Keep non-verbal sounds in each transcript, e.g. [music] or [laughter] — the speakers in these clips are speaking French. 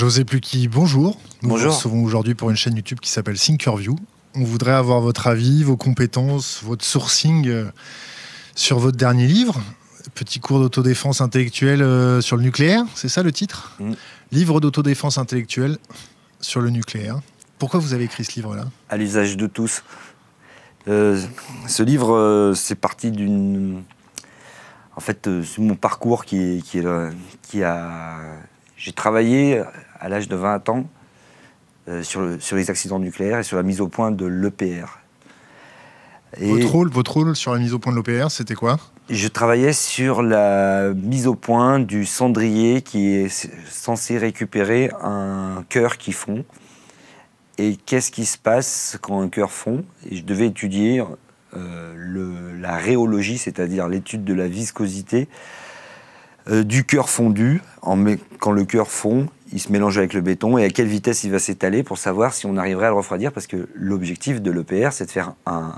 José Pluki, bonjour. Nous bonjour. Nous recevons aujourd'hui pour une chaîne YouTube qui s'appelle Thinkerview. On voudrait avoir votre avis, vos compétences, votre sourcing euh, sur votre dernier livre. Petit cours d'autodéfense intellectuelle euh, sur le nucléaire, c'est ça le titre mm. Livre d'autodéfense intellectuelle sur le nucléaire. Pourquoi vous avez écrit ce livre-là À l'usage de tous. Euh, ce livre, c'est parti d'une. En fait, c'est mon parcours qui, qui, est, qui a. J'ai travaillé à l'âge de 20 ans euh, sur, sur, les accidents nucléaires et sur la mise au point de l'EPR. Votre rôle, rôle sur la mise au point de l'EPR, c'était quoi Je travaillais sur la mise au point du cendrier qui est censé récupérer un cœur qui fond. Et qu'est-ce qui se passe quand un cœur fond et Je devais étudier euh, le, la rhéologie, c'est-à-dire l'étude de la viscosité euh, du cœur fondu. En, quand le cœur fond, il se mélange avec le béton et à quelle vitesse il va s'étaler pour savoir si on arriverait à le refroidir parce que l'objectif de l'EPR, c'est de faire un,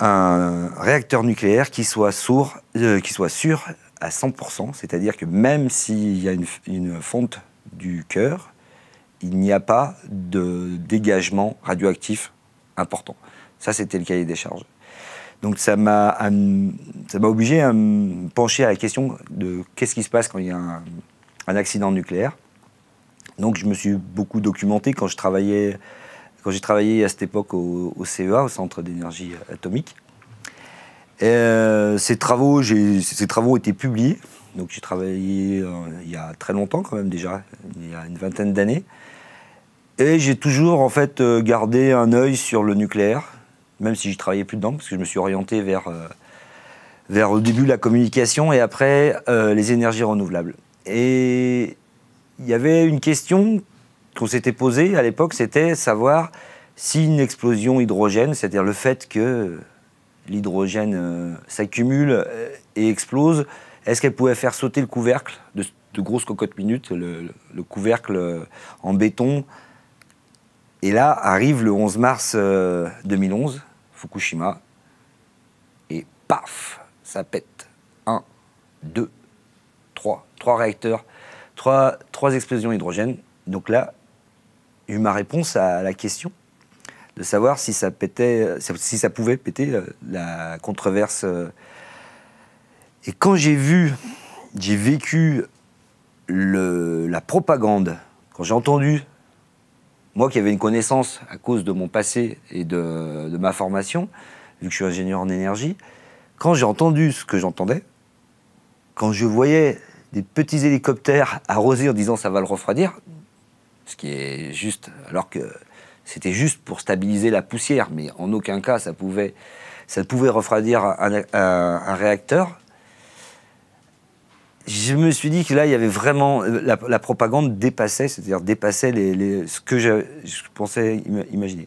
un, réacteur nucléaire qui soit, sourd, euh, qui soit sûr à 100%, c'est-à-dire que même s'il y a une, une fonte du cœur, il n'y a pas de dégagement radioactif important. Ça, c'était le cahier des charges. Donc ça m'a obligé à me pencher à la question de qu'est-ce qui se passe quand il y a un, un accident nucléaire. Donc je me suis beaucoup documenté quand je travaillais, quand j'ai travaillé à cette époque au, CEA, au Centre d'énergie atomique. Euh, ces, travaux, ces travaux ont été publiés, donc j'ai travaillé euh, il y a très longtemps quand même déjà, il y a une vingtaine d'années. Et j'ai toujours en fait euh, gardé un œil sur le nucléaire, même si je travaillais plus dedans, parce que je me suis orienté vers, vers au début la communication et après les énergies renouvelables. Et il y avait une question qu'on s'était posée à l'époque, c'était savoir si une explosion hydrogène, c'est-à-dire le fait que l'hydrogène euh, s'accumule euh, et explose, est-ce qu'elle pouvait faire sauter le couvercle de, de grosses cocottes minutes, le, couvercle euh, en béton Et là arrive le 11 mars 2011, Fukushima, et paf, ça pète. 1, 2, trois, réacteurs, trois, trois explosions hydrogène. Donc là, eu ma réponse à la question de savoir si ça, pétait, si ça pouvait péter la controverse. Et quand j'ai vu, j'ai vécu le, la propagande, quand j'ai entendu, moi qui avais une connaissance à cause de mon passé et de, de ma formation, vu que je suis ingénieur en énergie, quand j'ai entendu ce que j'entendais, quand je voyais des petits hélicoptères arrosés en disant ça va le refroidir, ce qui est juste, alors que c'était juste pour stabiliser la poussière, mais en aucun cas ça pouvait, ça pouvait refroidir un, réacteur. Je me suis dit que là, il y avait vraiment euh, la, propagande dépassait, c'est-à-dire dépassait ce que je, pensais imaginer.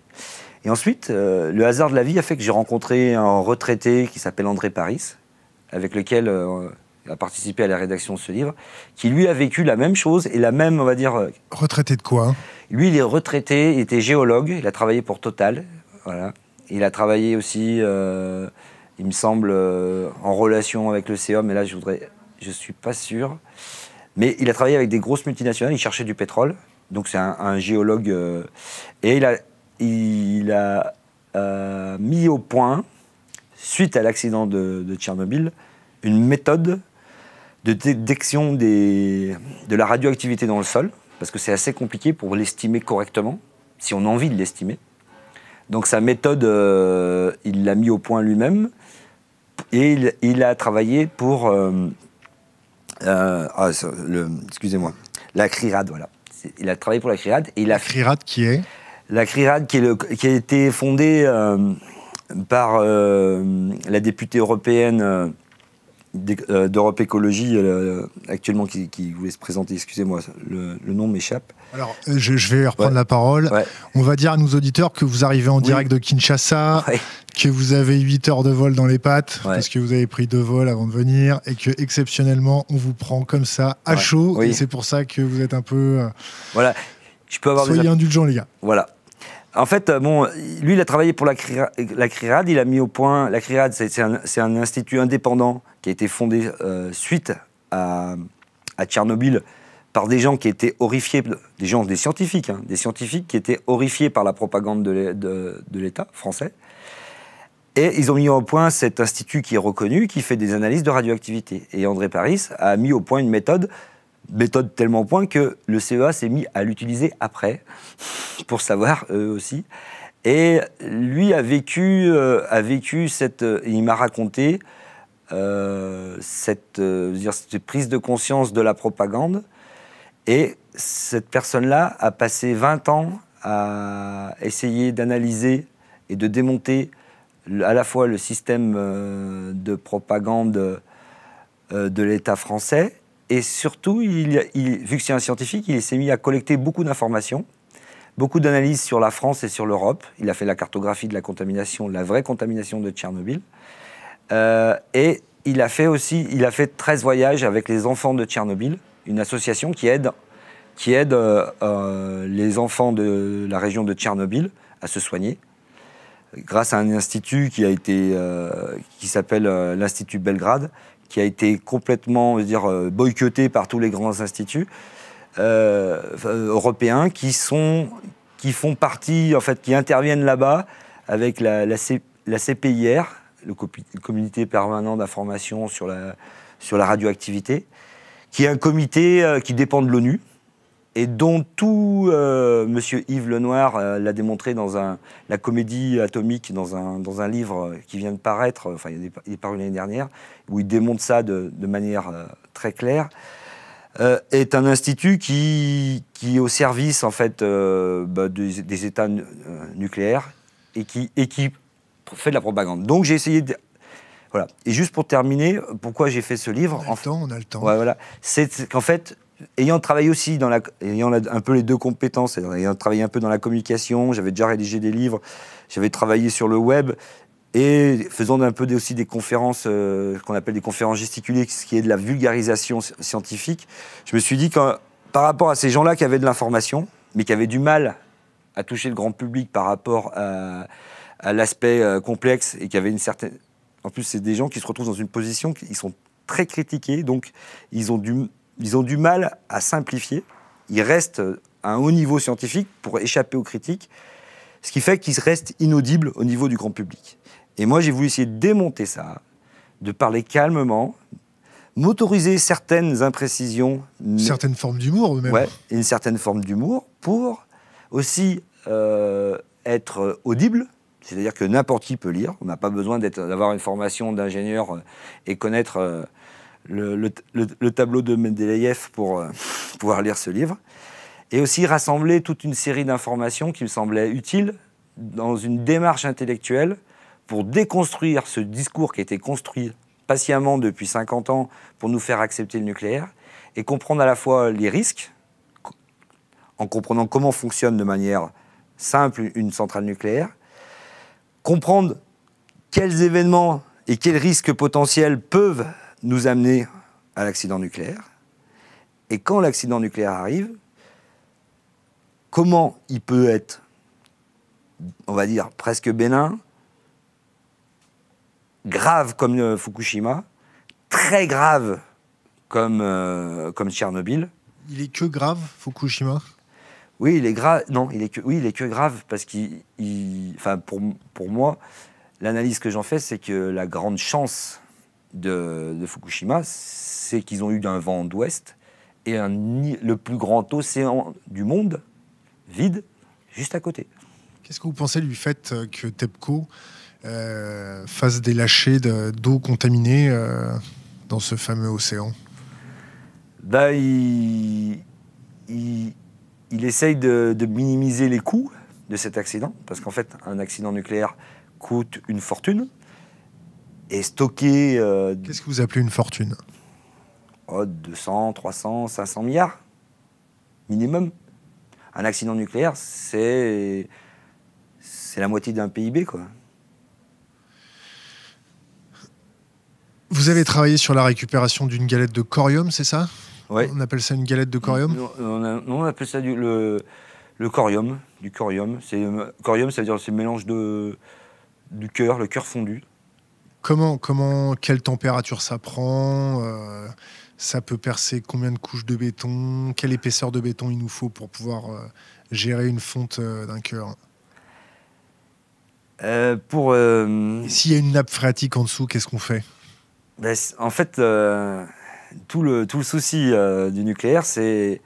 Et ensuite, euh, le hasard de la vie a fait que j'ai rencontré un retraité qui s'appelle André Paris, avec lequel euh, a participé à la rédaction de ce livre, qui lui a vécu la même chose et la même, on va dire. Euh, retraité de quoi hein Lui, il est retraité, il était géologue, il a travaillé pour Total, voilà. Il a travaillé aussi, euh, il me semble, euh, en relation avec le CEOM, mais là, je voudrais, je suis pas sûr. Mais il a travaillé avec des grosses multinationales, il cherchait du pétrole, donc c'est un, géologue. et il a, il a mis au point, suite à l'accident de Tchernobyl, une méthode de détection de la radioactivité dans le sol, parce que c'est assez compliqué pour l'estimer correctement, si on a envie de l'estimer. Donc sa méthode, euh, il l'a mis au point lui-même, et il, a travaillé pour... Euh, euh, ah, excusez-moi, la CRIRAD, voilà. Il a travaillé pour la CRIRAD. Et la CRIRAD qui est La CRIRAD qui, est qui a été fondée par la députée européenne euh, d'Europe Écologie euh, actuellement qui, voulait se présenter. Excusez-moi, le, nom m'échappe. Alors, je, vais reprendre la parole. On va dire à nos auditeurs que vous arrivez en direct de Kinshasa, que vous avez 8 heures de vol dans les pattes, parce que vous avez pris deux vols avant de venir, et que exceptionnellement, on vous prend comme ça à chaud. Et c'est pour ça que vous êtes un peu. Euh, voilà. Je peux avoir Soyez indulgents, les gars. Voilà. En fait, euh, bon, lui, il a travaillé pour la, CRIRAD, la CRIRAD il a mis au point. La CRIRAD, c'est un, institut indépendant qui a été fondé euh, suite à, Tchernobyl par des gens qui étaient horrifiés, des gens, des scientifiques, hein, des scientifiques qui étaient horrifiés par la propagande de l'État français. Et ils ont mis au point cet institut qui est reconnu, qui fait des analyses de radioactivité. Et André Paris a mis au point une méthode méthode tellement au point que le CEA s'est mis à l'utiliser après, pour savoir eux aussi. Et lui a vécu, euh, a vécu cette. Euh, il m'a raconté euh, cette, cette, prise de conscience de la propagande. Et cette personne-là a passé 20 ans à essayer d'analyser et de démonter à la fois le système de propagande de l'État français et surtout, vu que c'est un scientifique, il s'est mis à collecter beaucoup d'informations, beaucoup d'analyses sur la France et sur l'Europe. Il a fait la cartographie de la contamination, la vraie contamination de Tchernobyl. Euh, et il a fait aussi, il a fait 13 voyages avec les enfants de Tchernobyl, une association qui aide, euh, euh, les enfants de la région de Tchernobyl à se soigner grâce à un institut qui s'appelle l'Institut Belgrade, qui a été complètement dire, euh, boycotté par tous les grands instituts euh, européens qui, sont, qui font partie, en fait, qui interviennent là-bas avec la, la, la CPIR, le comité permanent d'information sur la, sur la radioactivité, qui est un comité euh, qui dépend de l'ONU, et dont tout M. Euh, Monsieur Yves Lenoir euh, l'a démontré dans un, la comédie atomique, dans un, dans un livre euh, qui vient de paraître, enfin il est, paru l'année dernière, où il démontre ça de, manière très claire, est un institut qui, qui est au service en fait bah, des, États nucléaires et qui, fait de la propagande. Donc j'ai essayé de, voilà. Et juste pour terminer, pourquoi j'ai fait ce livre On a le temps, on a le temps. voilà. C'est qu'en fait, ayant travaillé aussi dans la, ayant un peu les deux compétences, ayant travaillé un peu dans la communication, j'avais déjà rédigé des livres, j'avais travaillé sur le web et faisant un peu aussi des conférences ce euh, qu'on appelle des conférences gesticulées, ce qui est de la vulgarisation scientifique. Je me suis dit que par rapport à ces gens-là qui avaient de l'information, mais qui avaient du mal à toucher le grand public par rapport à, l'aspect euh, complexe et qui avaient une certaine. En plus, c'est des gens qui se retrouvent dans une position qui ils sont très critiqués, donc ils ont du ils ont du mal à simplifier. Ils restent à un haut niveau scientifique pour échapper aux critiques, ce qui fait qu'ils restent inaudibles au niveau du grand public. Et moi, j'ai voulu essayer de démonter ça, de parler calmement, m'autoriser certaines imprécisions. Certaines formes d'humour, même. Ouais, une certaine forme d'humour pour aussi euh, être audible. C'est-à-dire que n'importe qui peut lire. On n'a pas besoin d'avoir une formation d'ingénieur euh, et connaître euh, le, tableau de Mendeleïev pour euh, pouvoir lire ce livre, et aussi rassembler toute une série d'informations qui me semblaient utiles dans une démarche intellectuelle pour déconstruire ce discours qui a été construit patiemment depuis 50 ans pour nous faire accepter le nucléaire, et comprendre à la fois les risques, en comprenant comment fonctionne de manière simple une centrale nucléaire, comprendre quels événements et quels risques potentiels peuvent nous amener à l'accident nucléaire. Et quand l'accident nucléaire arrive, comment il peut être, on va dire, presque bénin, grave comme euh, Fukushima, très grave comme, euh, comme Tchernobyl. Il est que grave, Fukushima Oui, il est grave. Non, il est que, oui, il est que grave parce qu'il. pour, pour moi, l'analyse que j'en fais, c'est que la grande chance de, Fukushima, c'est qu'ils ont eu un vent d'ouest et le plus grand océan du monde, vide, juste à côté. Qu'est-ce que vous pensez du fait euh, que TEPCO euh, fasse des lâchers d'eau contaminée euh, dans ce fameux océan ben, il, essaye de, minimiser les coûts de cet accident, parce qu'en fait, un accident nucléaire coûte une fortune et stocker. Euh, Qu'est-ce que vous appelez une fortune 200, 300, 500 milliards minimum. Un accident nucléaire, c'est c'est la moitié d'un PIB, quoi. Vous avez travaillé sur la récupération d'une galette de corium, c'est ça Oui. On appelle ça une galette de corium non, on, appelle ça le, corium, du corium. C'est euh, corium, ça veut dire c'est mélange de du cœur, le cœur fondu. Comment, quelle température ça prend euh, Ça peut percer combien de couches de béton Quelle épaisseur de béton il nous faut pour pouvoir euh, gérer une fonte euh, d'un cœur Pour s'il y a une nappe phréatique en dessous, qu'est-ce qu'on fait ben, En fait, tout le souci du nucléaire, c'est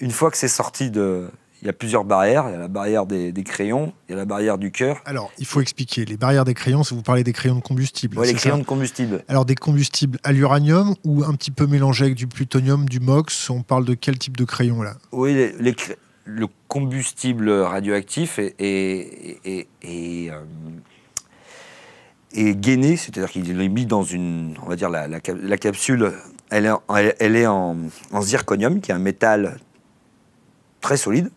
une fois que c'est sorti de, il y a plusieurs barrières. Il y a la barrière des, crayons, il y a la barrière du cœur. Alors, il faut expliquer. Les barrières des crayons, vous parlez des crayons de combustible. Oui, les crayons de combustible. Alors, des combustibles à l'uranium ou un petit peu mélangés avec du plutonium, du MOX On parle de quel type de crayon là Oui, le combustible radioactif euh, est, gainé, c'est-à-dire qu'il est mis dans une, on va dire la, la, capsule, elle est, en, zirconium, qui est un métal très solide,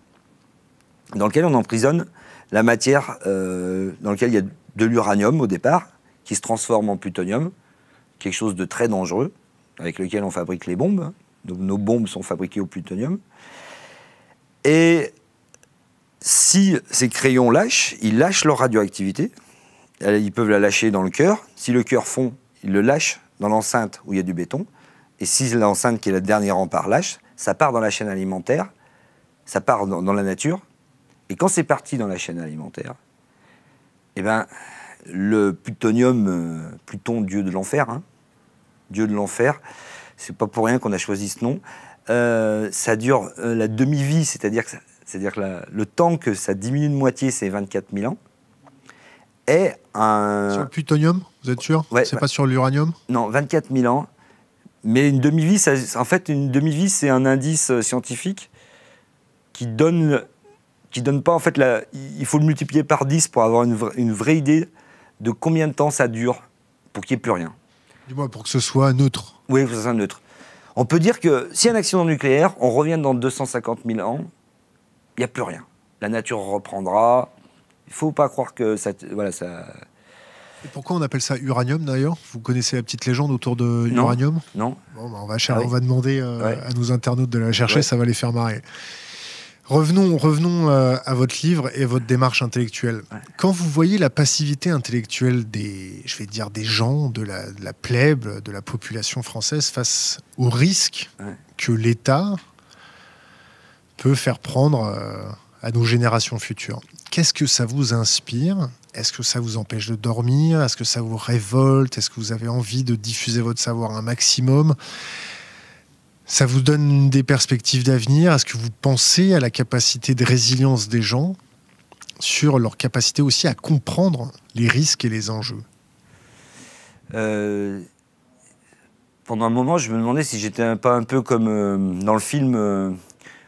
dans lequel on emprisonne la matière euh, dans laquelle il y a de l'uranium au départ, qui se transforme en plutonium, quelque chose de très dangereux, avec lequel on fabrique les bombes. Hein. Donc nos bombes sont fabriquées au plutonium. Et si ces crayons lâchent, ils lâchent leur radioactivité. Euh, ils peuvent la lâcher dans le cœur. Si le cœur fond, ils le lâchent dans l'enceinte où il y a du béton. Et si l'enceinte qui est la dernière rempart lâche, ça part dans la chaîne alimentaire, ça part dans la nature, et quand c'est parti dans la chaîne alimentaire, eh ben, le plutonium, euh, Pluton, dieu de l'enfer, hein, dieu de l'enfer, c'est pas pour rien qu'on a choisi ce nom, euh, ça dure euh, la demi-vie, c'est-à-dire que, c'est-à-dire que le temps que ça diminue de moitié, c'est 24 000 ans, est un... Sur le plutonium, vous êtes sûr C'est pas sur l'uranium Non, 24 000 ans, mais une demi-vie, en fait, une demi-vie, c'est un indice scientifique qui donne qui donne pas en fait la, il faut le multiplier par 10 pour avoir une, vraie idée de combien de temps ça dure pour qu'il n'y ait plus rien. Du moins pour que ce soit neutre. Oui, pour que ce soit neutre. On peut dire que si un accident nucléaire, on revient dans 250 000 ans, il n'y a plus rien. La nature reprendra. Il faut pas croire que ça, voilà ça. pourquoi on appelle ça uranium d'ailleurs Vous connaissez la petite légende autour de non. Non. Bah, on, va ah on va demander euh, à nos internautes de la chercher, ça va les faire marrer. Revenons, revenons euh, à votre livre et votre démarche intellectuelle. Quand vous voyez la passivité intellectuelle des, je vais dire, des gens, de la, de plèbe, de la population française face au risque que l'État peut faire prendre euh, à nos générations futures, qu'est-ce que ça vous inspire Est-ce que ça vous empêche de dormir Est-ce que ça vous révolte Est-ce que vous avez envie de diffuser votre savoir un maximum ça vous donne des perspectives d'avenir Est-ce que vous pensez à la capacité de résilience des gens sur leur capacité aussi à comprendre les risques et les enjeux euh, Pendant un moment, je me demandais si j'étais pas un peu comme euh, dans le film euh,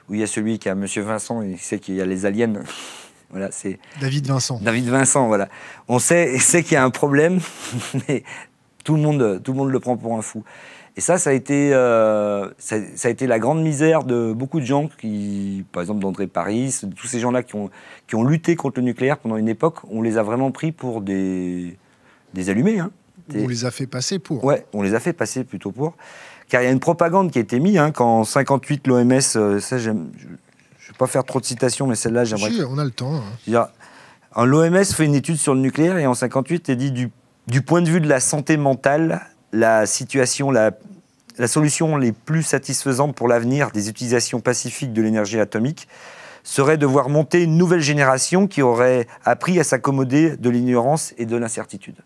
où il y a celui qui a Monsieur Vincent et qui sait qu'il y a les aliens. [laughs] voilà, c'est David Vincent. David Vincent, voilà. On sait, sait qu'il y a un problème, [laughs] mais tout le monde, tout le monde le prend pour un fou. Et ça, ça a été, euh, ça, a été la grande misère de beaucoup de gens, qui, par exemple d'André Paris, tous ces gens-là qui ont, qui ont lutté contre le nucléaire pendant une époque, on les a vraiment pris pour des, des allumés. Hein. On les a fait passer pour. Ouais, on les a fait passer plutôt pour. Car il y a une propagande qui a été mise hein, quand en 58 l'OMS, ça j'aime, je, ne vais pas faire trop de citations, mais celle-là j'aimerais. on a le temps. Hein. L'OMS fait une étude sur le nucléaire et en 58 est dit du, du point de vue de la santé mentale, la situation, la, solution les plus satisfaisante pour l'avenir des utilisations pacifiques de l'énergie atomique serait de voir monter une nouvelle génération qui aurait appris à s'accommoder de l'ignorance et de l'incertitude.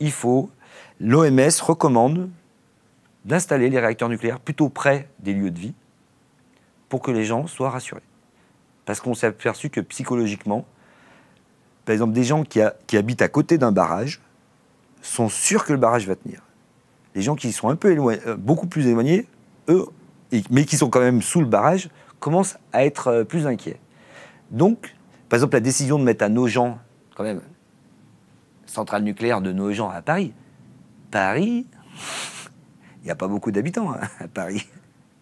Il faut, l'OMS recommande d'installer les réacteurs nucléaires plutôt près des lieux de vie pour que les gens soient rassurés. Parce qu'on s'est aperçu que psychologiquement, par exemple, des gens qui habitent à côté d'un barrage sont sûrs que le barrage va tenir. Les gens qui sont un peu éloignés, euh, beaucoup plus éloignés, eux, mais qui sont quand même sous le barrage, commencent à être euh, plus inquiets. Donc, par exemple, la décision de mettre à nos gens, quand même, centrale nucléaire de nos gens à Paris. Paris, [laughs] il n'y a pas beaucoup d'habitants hein, à Paris. [laughs]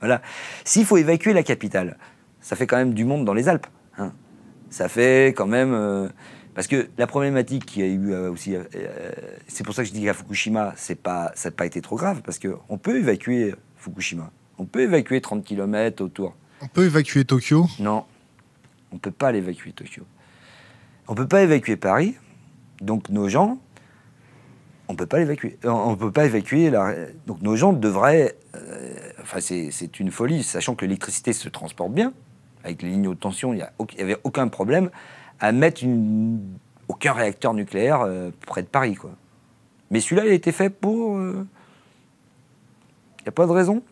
Voilà. S'il faut évacuer la capitale, ça fait quand même du monde dans les Alpes. Hein. Ça fait quand même. Euh, parce que la problématique qu'il y a eu euh, aussi, euh, euh, c'est pour ça que je dis qu'à Fukushima, c'est pas, ça n'a pas été trop grave, parce qu'on peut évacuer Fukushima. On peut évacuer 30 km autour. On peut évacuer Tokyo Non, on ne peut pas l'évacuer Tokyo. On ne peut pas évacuer Paris, donc nos gens, on peut pas l'évacuer. On peut pas évacuer. La... Donc nos gens devraient. enfin, c'est une folie, sachant que l'électricité se transporte bien. Avec les lignes de tension, il n'y avait aucun problème à mettre aucun réacteur nucléaire euh, près de Paris. Quoi. Mais celui-là, il a été fait pour... Il euh, n'y a pas de raison.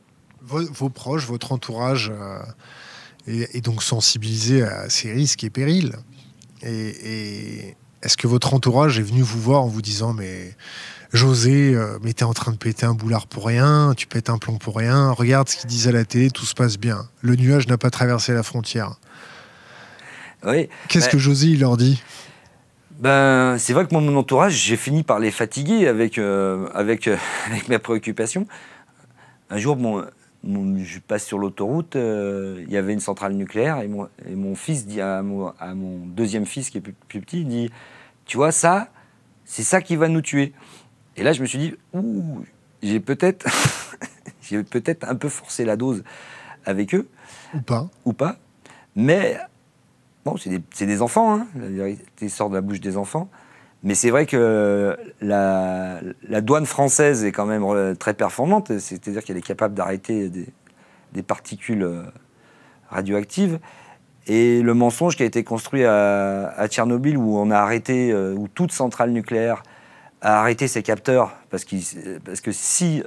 Vos, proches, votre entourage euh, est, donc sensibilisé à ces risques et périls. et, Est-ce que votre entourage est venu vous voir en vous disant mais José, mais t'es en train de péter un boulard pour rien, tu pètes un plomb pour rien, regarde ce qu'ils disent à la télé, tout se passe bien. Le nuage n'a pas traversé la frontière. Qu'est-ce ben, que Josy leur dit ben, c'est vrai que mon entourage, j'ai fini par les fatiguer avec, euh, avec, euh, [laughs] mes préoccupations. Un jour, je passe sur l'autoroute, euh, il y avait une centrale nucléaire, et mon, et mon fils dit à mon, deuxième fils, qui est plus, petit, il dit Tu vois, ça, c'est ça qui va nous tuer. Et là, je me suis dit Ouh, j'ai peut-être [laughs] j'ai peut-être un peu forcé la dose avec eux. Ou pas. Ou pas. Mais Bon, c'est des, enfants, hein. la vérité sort de la bouche des enfants. Mais c'est vrai que la, douane française est quand même très performante, c'est-à-dire qu'elle est capable d'arrêter des, particules euh, radioactives. Et le mensonge qui a été construit à, Tchernobyl, où on a arrêté, euh, où toute centrale nucléaire a arrêté ses capteurs, parce, que s'ils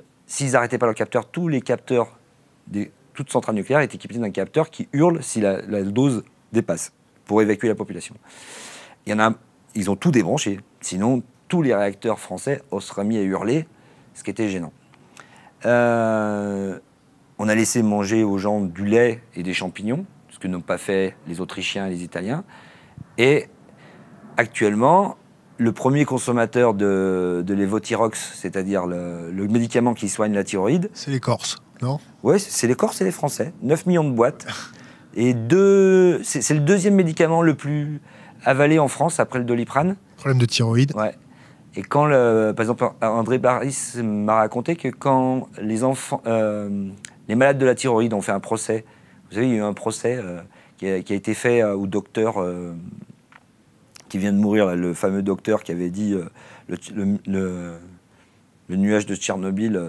n'arrêtaient pas leurs capteurs, tous les capteurs, des, toute centrale nucléaire est équipée d'un capteur qui hurle si la dose dépasse pour évacuer la population. Il y en a, ils ont tout débranché, sinon tous les réacteurs français auraient mis à hurler, ce qui était gênant. Euh, on a laissé manger aux gens du lait et des champignons, ce que n'ont pas fait les Autrichiens et les Italiens. Et actuellement, le premier consommateur de, de c'est-à-dire le, le, médicament qui soigne la thyroïde. C'est les Corses, non Oui, c'est les Corses et les Français. 9 millions de boîtes. [laughs] Et c'est le deuxième médicament le plus avalé en France après le doliprane. Problème de thyroïde. Ouais. Et quand, par exemple, André Baris m'a raconté que quand les enfants, euh, les malades de la thyroïde ont fait un procès, vous savez, il y a eu un procès euh, qui, a, été fait euh, au docteur qui vient de mourir, le fameux docteur qui avait dit le, nuage de Tchernobyl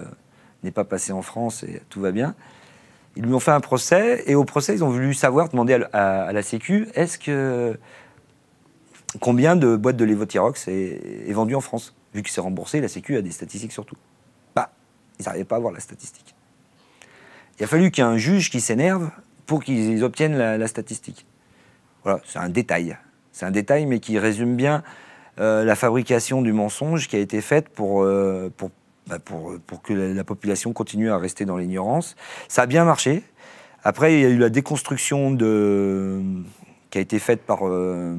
n'est pas passé en France et tout va bien. Ils lui ont fait un procès et au procès, ils ont voulu savoir, demander à, la Sécu, est-ce que combien de boîtes de Levothyrox est, est en France Vu que c'est remboursé, la Sécu a des statistiques surtout. pas bah, ils n'arrivaient pas à voir la statistique. Il a fallu qu'il y ait un juge qui s'énerve pour qu'ils obtiennent la, statistique. Voilà, c'est un détail. C'est un détail, mais qui résume bien euh, la fabrication du mensonge qui a été faite pour euh, bah, pour, pour, que la, population continue à rester dans l'ignorance. Ça a bien marché. Après, il y a eu la déconstruction de, qui a été faite par, euh,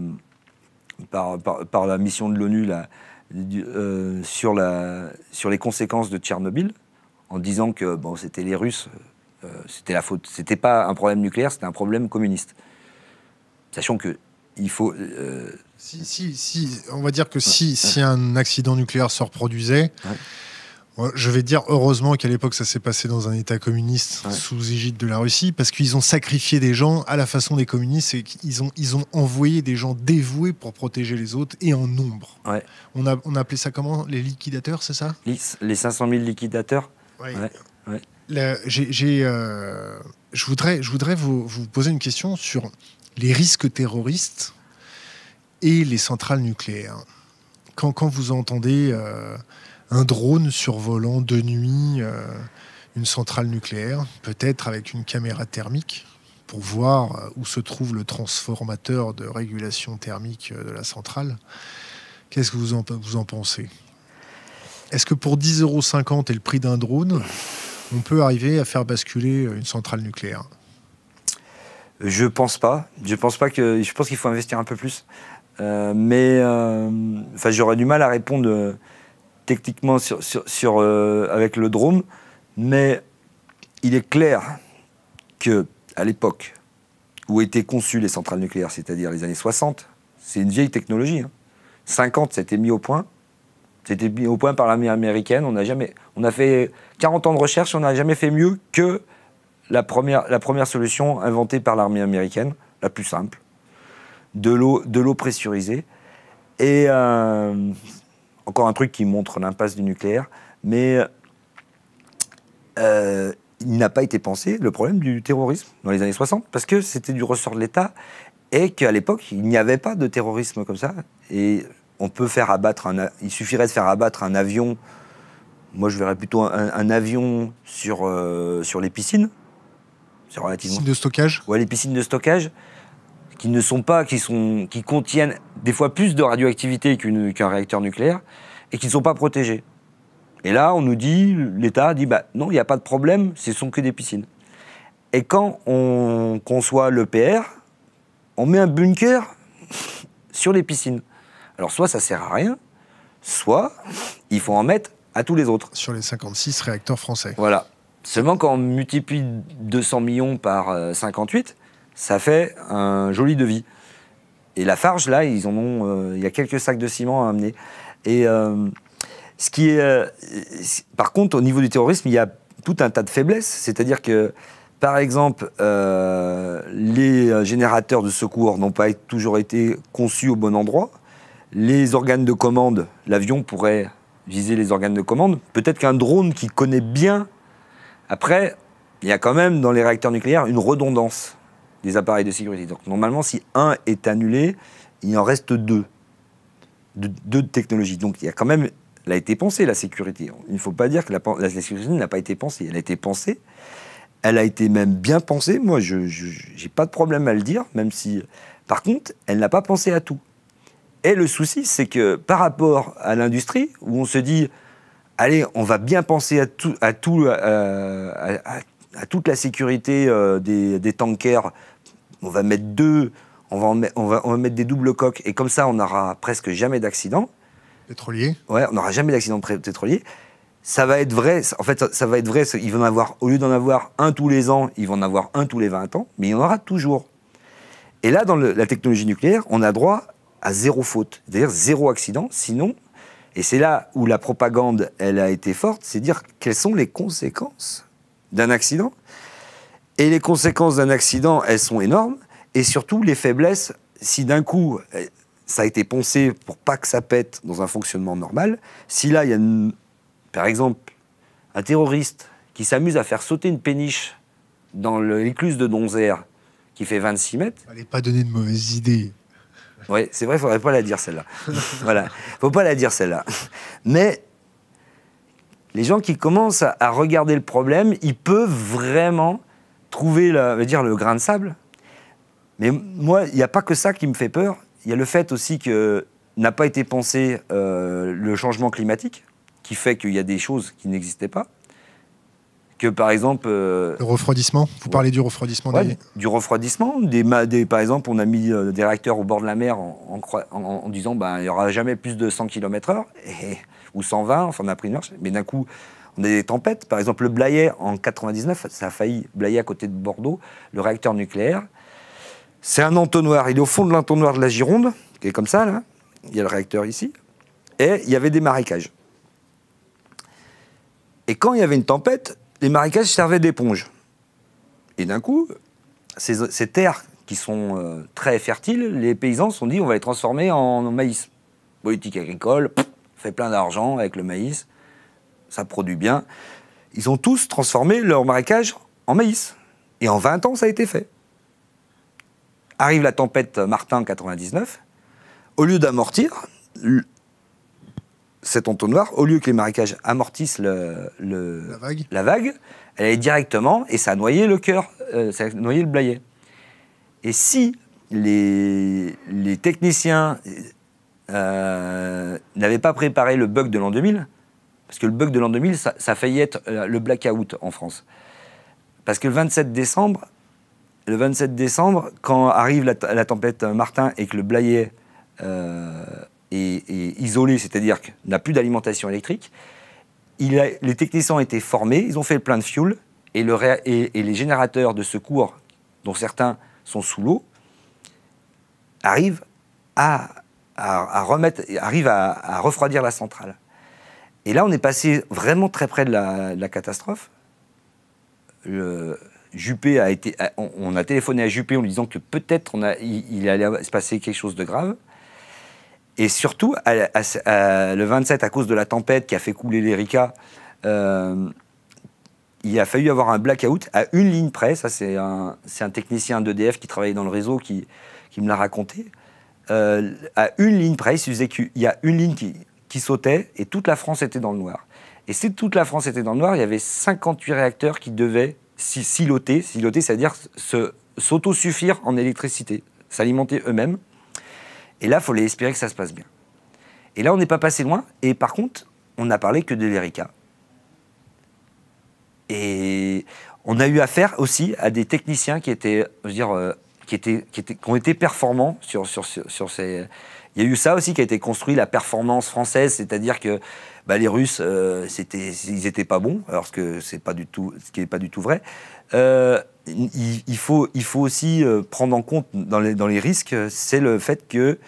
par, par, la mission de l'ONU euh, sur, la, sur les conséquences de Tchernobyl, en disant que bon, c'était les Russes, euh, c'était la faute. C'était pas un problème nucléaire, c'était un problème communiste. Sachant que il faut. Si, si, on va dire que si, si un accident nucléaire se reproduisait. Je vais dire heureusement qu'à l'époque ça s'est passé dans un État communiste sous égide de la Russie parce qu'ils ont sacrifié des gens à la façon des communistes et qu'ils ont, ils ont envoyé des gens dévoués pour protéger les autres et en nombre. On, a, on appelé ça comment Les liquidateurs, c'est ça les, les, 500 000 liquidateurs ouais. j'ai, euh, je voudrais, je voudrais vous, vous poser une question sur les risques terroristes et les centrales nucléaires. Quand, quand vous entendez euh, un drone survolant de nuit euh, une centrale nucléaire, peut-être avec une caméra thermique pour voir euh, où se trouve le transformateur de régulation thermique euh, de la centrale. Qu'est-ce que vous en, vous en pensez Est-ce que pour 10,50 euros et le prix d'un drone, on peut arriver à faire basculer une centrale nucléaire Je pense pas. Je pense pas que. Je pense qu'il faut investir un peu plus. mais enfin, j'aurais du mal à répondre techniquement sur, euh, avec le drone, mais il est clair que à l'époque où étaient conçues les centrales nucléaires, c'est-à-dire les années 60, c'est une vieille technologie. Hein. 50, c'était mis au point. C'était mis au point par l'armée américaine. On a, jamais, on a fait 40 ans de recherche, on n'a jamais fait mieux que la première, la première solution inventée par l'armée américaine, la plus simple, de l'eau pressurisée. Et euh, encore un truc qui montre l'impasse du nucléaire, mais euh, il n'a pas été pensé le problème du terrorisme dans les années 60, parce que c'était du ressort de l'État et qu'à l'époque, il n'y avait pas de terrorisme comme ça. Et on peut faire abattre un. Il suffirait de faire abattre un avion. Moi, je verrais plutôt un, avion sur, euh, sur les piscines. C'est relativement. Piscines de stockage Ouais, les piscines de stockage qui ne sont pas, qui, sont, qui contiennent des fois plus de radioactivité qu'un réacteur nucléaire et qui ne sont pas protégés. Et là, on nous dit, l'État dit, bah non, il n'y a pas de problème, ce sont que des piscines. Et quand on conçoit l'EPR, on met un bunker [laughs] sur les piscines. Alors soit ça sert à rien, soit il faut en mettre à tous les autres. Sur les 56 réacteurs français. Voilà. Seulement quand on multiplie 200 millions par 58, euh, ça fait un joli devis. Et la farge, là, ils ont, euh, il y a quelques sacs de ciment à amener. Et euh, ce qui est, euh, par contre, au niveau du terrorisme, il y a tout un tas de faiblesses. C'est-à-dire que, par exemple, les générateurs de secours n'ont pas toujours été conçus au bon endroit. Les organes de commande, l'avion pourrait viser les organes de commande. Peut-être qu'un drone qui connaît bien. Après, il y a quand même dans les réacteurs nucléaires une redondance appareils de sécurité. Donc normalement, si un est annulé, il en reste deux. deux technologies. Donc il y a quand même, elle a été pensée la sécurité. Il ne faut pas dire que la, sécurité n'a pas été pensée. Elle a été pensée. Elle a été même bien pensée. Moi, je n'ai pas de problème à le dire, même si. Par contre, elle n'a pas pensé à tout. Et le souci, c'est que par rapport à l'industrie, où on se dit, allez, on va bien penser à tout, à tout, euh, à, toute la sécurité euh, des, des, tankers on va mettre deux, on va, mettre des doubles coques, et comme ça, on n'aura presque jamais d'accident. Pétrolier Ouais, on n'aura jamais d'accident pétrolier. Ça va être vrai, en fait, ça va être vrai, ils vont avoir, au lieu d'en avoir un tous les ans, ils vont en avoir un tous les 20 ans, mais il y en aura toujours. Et là, dans la technologie nucléaire, on a droit à zéro faute, c'est-à-dire zéro accident, sinon, et c'est là où la propagande, elle a été forte, c'est dire quelles sont les conséquences d'un accident. Et les conséquences d'un accident, elles sont énormes. Et surtout, les faiblesses, si d'un coup, euh, ça a été poncé pour pas que ça pète dans un fonctionnement normal, si là, il y a, par exemple, un terroriste qui s'amuse à faire sauter une péniche dans l'écluse de Donzère, qui fait 26 mètres. Fallait pas donner de mauvaises idées. Oui, c'est vrai, il faudrait pas la dire celle-là. [laughs] voilà, faut pas la dire celle-là. Mais les gens qui commencent à regarder le problème, ils peuvent vraiment trouver la, dire, le grain de sable. Mais moi, il n'y a pas que ça qui me fait peur. Il y a le fait aussi que n'a pas été pensé euh, le changement climatique, qui fait qu'il y a des choses qui n'existaient pas. Que par exemple. Euh, le refroidissement Vous parlez du refroidissement Du refroidissement. Des, par exemple, on a mis euh, des réacteurs au bord de la mer en, en, disant ben, il n'y aura jamais plus de 100 km/h, ou 120, on a pris une heure Mais d'un coup, des tempêtes. Par exemple, le Blayet en 99, ça a failli blayer à côté de Bordeaux, le réacteur nucléaire. C'est un entonnoir. Il est au fond de l'entonnoir de la Gironde, qui est comme ça, là. Il y a le réacteur ici. Et il y avait des marécages. Et quand il y avait une tempête, les marécages servaient d'éponge. Et d'un coup, ces, terres qui sont euh, très fertiles, les paysans se sont dit on va les transformer en, maïs. Politique agricole, fait plein d'argent avec le maïs ça produit bien. Ils ont tous transformé leur marécage en maïs. Et en 20 ans, ça a été fait. Arrive la tempête Martin 99. Au lieu d'amortir cet entonnoir, au lieu que les marécages amortissent la, vague. elle est directement et ça a noyé le cœur, euh, ça a noyé le blayet. Et si les, techniciens euh, n'avaient pas préparé le bug de l'an 2000, parce que le bug de l'an 2000, ça, ça a failli être euh, le blackout en France. Parce que le 27 décembre, le 27 décembre, quand arrive la, tempête Martin et que le Blayet euh, est, isolé, c'est-à-dire qu'il n'a plus d'alimentation électrique, les techniciens ont été formés, ils ont fait plein de fuel, et, les générateurs de secours, dont certains sont sous l'eau, arrivent à, à refroidir la centrale. Et là, on est passé vraiment très près de la, catastrophe. Juppé a été, on, a téléphoné à Juppé en lui disant que peut-être il, il, allait se passer quelque chose de grave. Et surtout, le 27, à cause de la tempête qui a fait couler l'Erika, euh, il a fallu avoir un blackout à une ligne près. Ça, c'est un, technicien d'EDF qui travaillait dans le réseau qui, qui me l'a raconté. Euh, à une ligne près, il y a une ligne qui, qui sautait, et toute la France était dans le noir. Et si toute la France était dans le noir, il y avait 58 réacteurs qui devaient siloter, siloter c'est-à-dire s'autosuffire en électricité, s'alimenter eux-mêmes. Et là, il fallait espérer que ça se passe bien. Et là, on n'est pas passé loin. Et par contre, on n'a parlé que de l'Erika. Et on a eu affaire aussi à des techniciens qui étaient, je veux dire, euh, qui, qui, étaient, qui ont été performants sur, sur, sur, ces, il y a eu ça aussi qui a été construit, la performance française, c'est-à-dire que bah, les Russes, euh, ils n'étaient pas bons, alors que pas du tout, ce qui n'est pas du tout vrai. Euh, il, faut, aussi euh, prendre en compte dans les, risques, c'est le fait que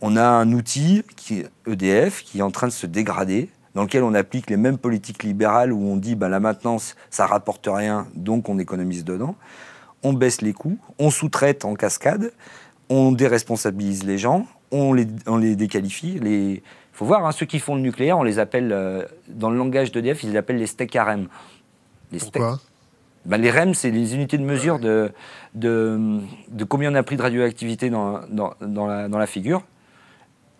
on a un outil qui EDF e qui est en train de se dégrader, dans lequel on applique les mêmes politiques libérales où on dit bah, la maintenance, ça rapporte rien, donc on économise dedans. On baisse les coûts, on sous-traite en cascade on déresponsabilise les gens, on les, déqualifie. Il faut voir, hein, ceux qui font le nucléaire, on les appelle, euh, dans le langage d'EDF, ils les appellent les steaks à REM. Les Pourquoi ben, les REM, c'est les unités de mesure de, combien on a pris de radioactivité dans, la, figure.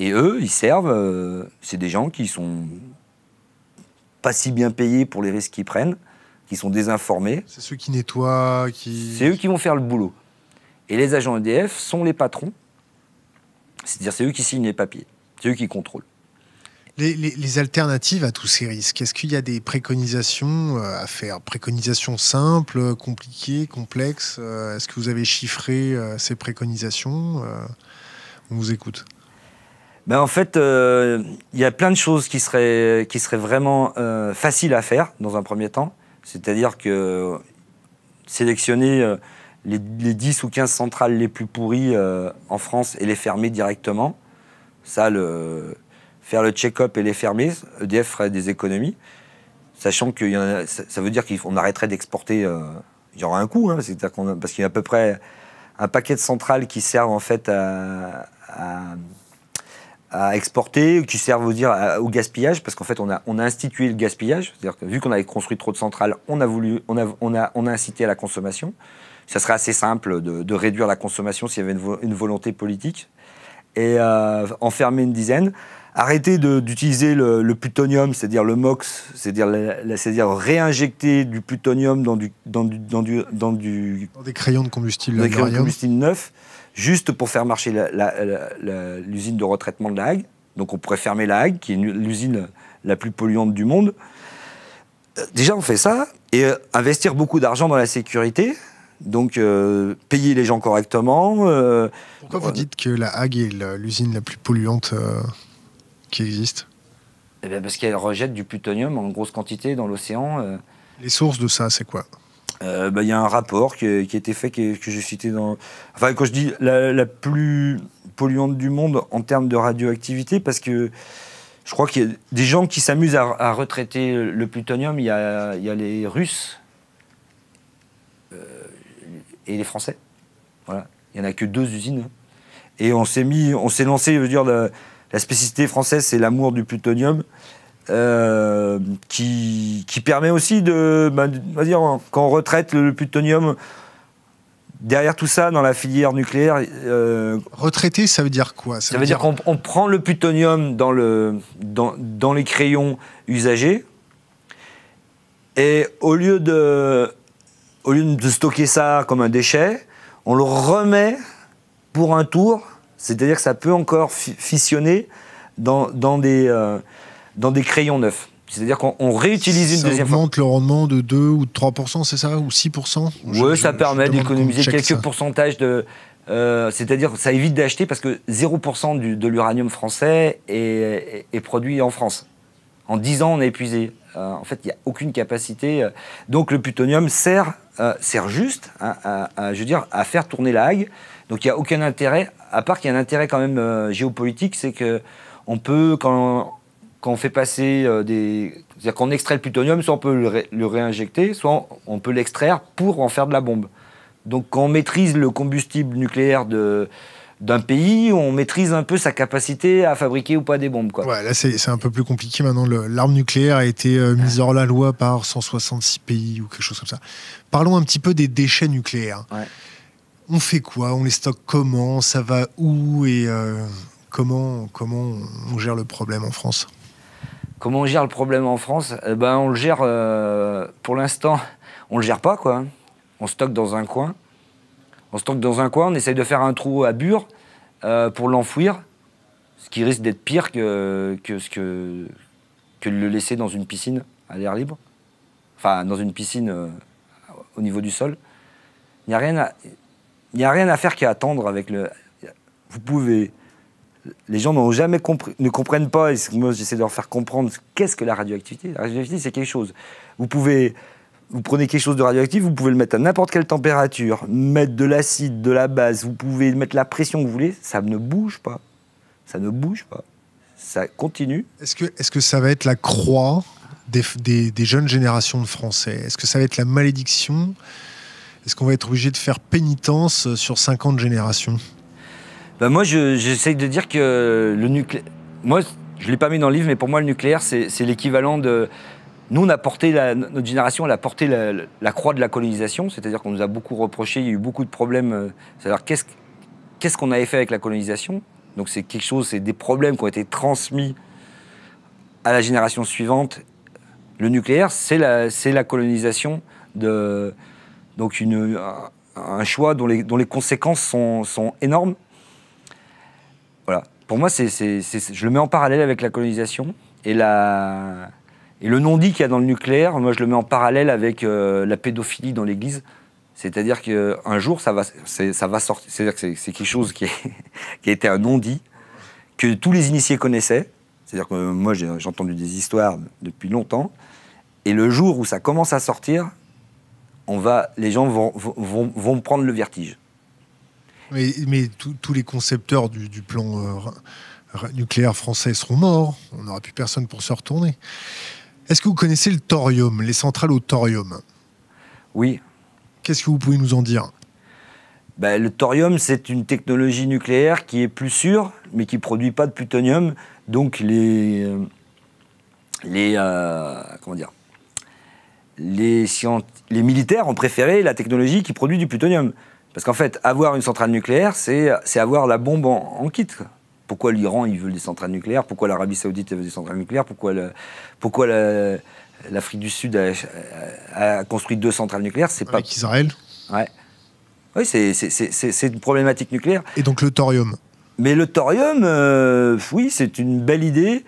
Et eux, ils servent, euh, c'est des gens qui sont pas si bien payés pour les risques qu'ils prennent, qui sont désinformés. C'est ceux qui nettoient, qui... C'est eux qui vont faire le boulot. Et les agents EDF sont les patrons, c'est-à-dire c'est eux qui signent les papiers, c'est eux qui contrôlent. Les, alternatives à tous ces risques, est-ce qu'il y a des préconisations euh, à faire Préconisations simples, compliquées, complexes euh, Est-ce que vous avez chiffré euh, ces préconisations On vous écoute. Ben en fait, il y a plein de choses qui seraient, qui seraient vraiment faciles à faire dans un premier temps. C'est-à-dire que sélectionner les, 10 ou 15 centrales les plus pourries euh, en France et les fermer directement. Ça, le, faire le check-up et les fermer, EDF ferait des économies. Sachant que ça veut dire qu'on arrêterait d'exporter. Euh, il y aura un coût, hein, parce qu'il y a à peu près un paquet de centrales qui servent en fait à, exporter, qui servent au, dire, au gaspillage, parce qu'en fait on a, on a institué le gaspillage, c'est-à-dire que vu qu'on avait construit trop de centrales, on a, voulu, on, on, a, on a incité à la consommation ça serait assez simple de, réduire la consommation s'il y avait une, volonté politique. Et euh, en fermer une dizaine. Arrêter d'utiliser le, plutonium, c'est-à-dire le MOX, c'est-à-dire réinjecter du plutonium dans du dans des crayons de combustible, neufs des juste pour faire marcher l'usine de retraitement de La Hague. Donc on pourrait fermer La Hague, qui est l'usine la plus polluante du monde. Euh, déjà, on fait ça. Et euh, investir beaucoup d'argent dans la sécurité, donc, euh, payer les gens correctement. Euh, Pourquoi vous dites que la Hague est l'usine la plus polluante euh, qui existe eh bien Parce qu'elle rejette du plutonium en grosse quantité dans l'océan. Les sources de ça, c'est quoi ben, il y a un rapport qui, a, été fait, que j'ai cité dans. Enfin, quand je dis la, plus polluante du monde en termes de radioactivité, parce que je crois qu'il y a des gens qui s'amusent à, retraiter le plutonium. Il y a, les Russes et les Français. Voilà. Il n'y en a que deux usines. Hein. Et on s'est mis, on s'est lancé, je veux dire, la, spécificité française, c'est l'amour du plutonium. Euh, qui, permet aussi de, bah, quand on retraite le plutonium, derrière tout ça, dans la filière nucléaire. Euh, Retraiter, Retraité, ça veut dire quoi ça, veut dire, qu'on prend le plutonium dans, le, dans, dans, les crayons usagés, et au lieu de au lieu de stocker ça comme un déchet, on le remet pour un tour, c'est-à-dire que ça peut encore fissionner dans, des, euh, dans des crayons neufs. C'est-à-dire qu'on réutilise une deuxième fois. Ça augmente le rendement de 2 ou 3%, c'est ça Ou 6% Oui, ça permet d'économiser quelques pourcentages de... Euh, c'est-à-dire ça évite d'acheter parce que 0% du, de l'uranium français est, produit en France. En 10 ans, on est épuisé. Euh, en fait, il n'y a aucune capacité. Donc le plutonium sert euh, sert juste à, je dire, à faire tourner la Hague. Donc il n'y a aucun intérêt, à part qu'il y a un intérêt quand même euh, géopolitique, c'est qu'on peut, quand, quand on fait passer euh, des. C'est-à-dire qu'on extrait le plutonium, soit on peut le, réinjecter, soit on peut l'extraire pour en faire de la bombe. Donc quand on maîtrise le combustible nucléaire de, d'un pays, où on maîtrise un peu sa capacité à fabriquer ou pas des bombes. Quoi. Ouais, là, c'est un peu plus compliqué maintenant. L'arme nucléaire a été euh, mise hors la loi par 166 pays ou quelque chose comme ça. Parlons un petit peu des déchets nucléaires. On fait quoi On les stocke comment Ça va où Et euh, comment, comment on gère le problème en France Comment on gère le problème en France eh ben, On le gère, euh, pour l'instant, on le gère pas. quoi. On stocke dans un coin. On se tanque dans un coin, on essaye de faire un trou à bure euh, pour l'enfouir, ce qui risque d'être pire que, que, le laisser dans une piscine à l'air libre. Enfin, dans une piscine euh, au niveau du sol. Il n'y a, rien à, a rien à faire qu'à attendre avec le. Vous pouvez. Les gens n'ont jamais compris, ne comprennent pas, et moi j'essaie de leur faire comprendre qu'est-ce que la radioactivité. La radioactivité, c'est quelque chose. Vous pouvez vous prenez quelque chose de radioactif, vous pouvez le mettre à n'importe quelle température, mettre de l'acide, de la base, vous pouvez mettre la pression que vous voulez, ça ne bouge pas. Ça ne bouge pas. Ça continue. Est-ce que, est que ça va être la croix des, jeunes générations de Français Est-ce que ça va être la malédiction Est-ce qu'on va être obligé de faire pénitence sur 50 générations ben Moi, j'essaye de dire que le nucléaire... Moi, je ne l'ai pas mis dans le livre, mais pour moi, le nucléaire, c'est l'équivalent de nous, a porté notre génération, elle a porté la, croix de la colonisation, c'est-à-dire qu'on nous a beaucoup reproché, il y a eu beaucoup de problèmes. Euh, c'est-à-dire, qu'est-ce qu'est-ce qu'on avait fait avec la colonisation Donc, c'est quelque chose, c'est des problèmes qui ont été transmis à la génération suivante. Le nucléaire, c'est la, la colonisation de. Donc, une, un choix dont les, dont les conséquences sont, énormes. Voilà. Pour moi, c'est, je le mets en parallèle avec la colonisation et la et le non-dit qu'il y a dans le nucléaire, moi je le mets en parallèle avec euh, la pédophilie dans l'Église. C'est-à-dire qu'un jour, ça va, ça va sortir. C'est-à-dire que c'est quelque chose qui, [laughs] qui a été un non-dit, que tous les initiés connaissaient. C'est-à-dire que moi, j'ai entendu des histoires depuis longtemps. Et le jour où ça commence à sortir, on va, les gens vont, vont, prendre le vertige. Mais, tous les concepteurs du, plan euh, nucléaire français seront morts. On n'aura plus personne pour se retourner. Est-ce que vous connaissez le thorium, les centrales au thorium Oui. Qu'est-ce que vous pouvez nous en dire ben, Le thorium, c'est une technologie nucléaire qui est plus sûre, mais qui ne produit pas de plutonium. Donc les, euh, les, euh, comment dire, les, les militaires ont préféré la technologie qui produit du plutonium. Parce qu'en fait, avoir une centrale nucléaire, c'est avoir la bombe en, kit. Pourquoi l'Iran, il veut des centrales nucléaires Pourquoi l'Arabie saoudite, veut des centrales nucléaires Pourquoi, pourquoi l'Afrique du Sud a, construit deux centrales nucléaires C'est pas... Israël Oui, c'est une problématique nucléaire. Et donc le thorium Mais le thorium, euh, oui, c'est une belle idée.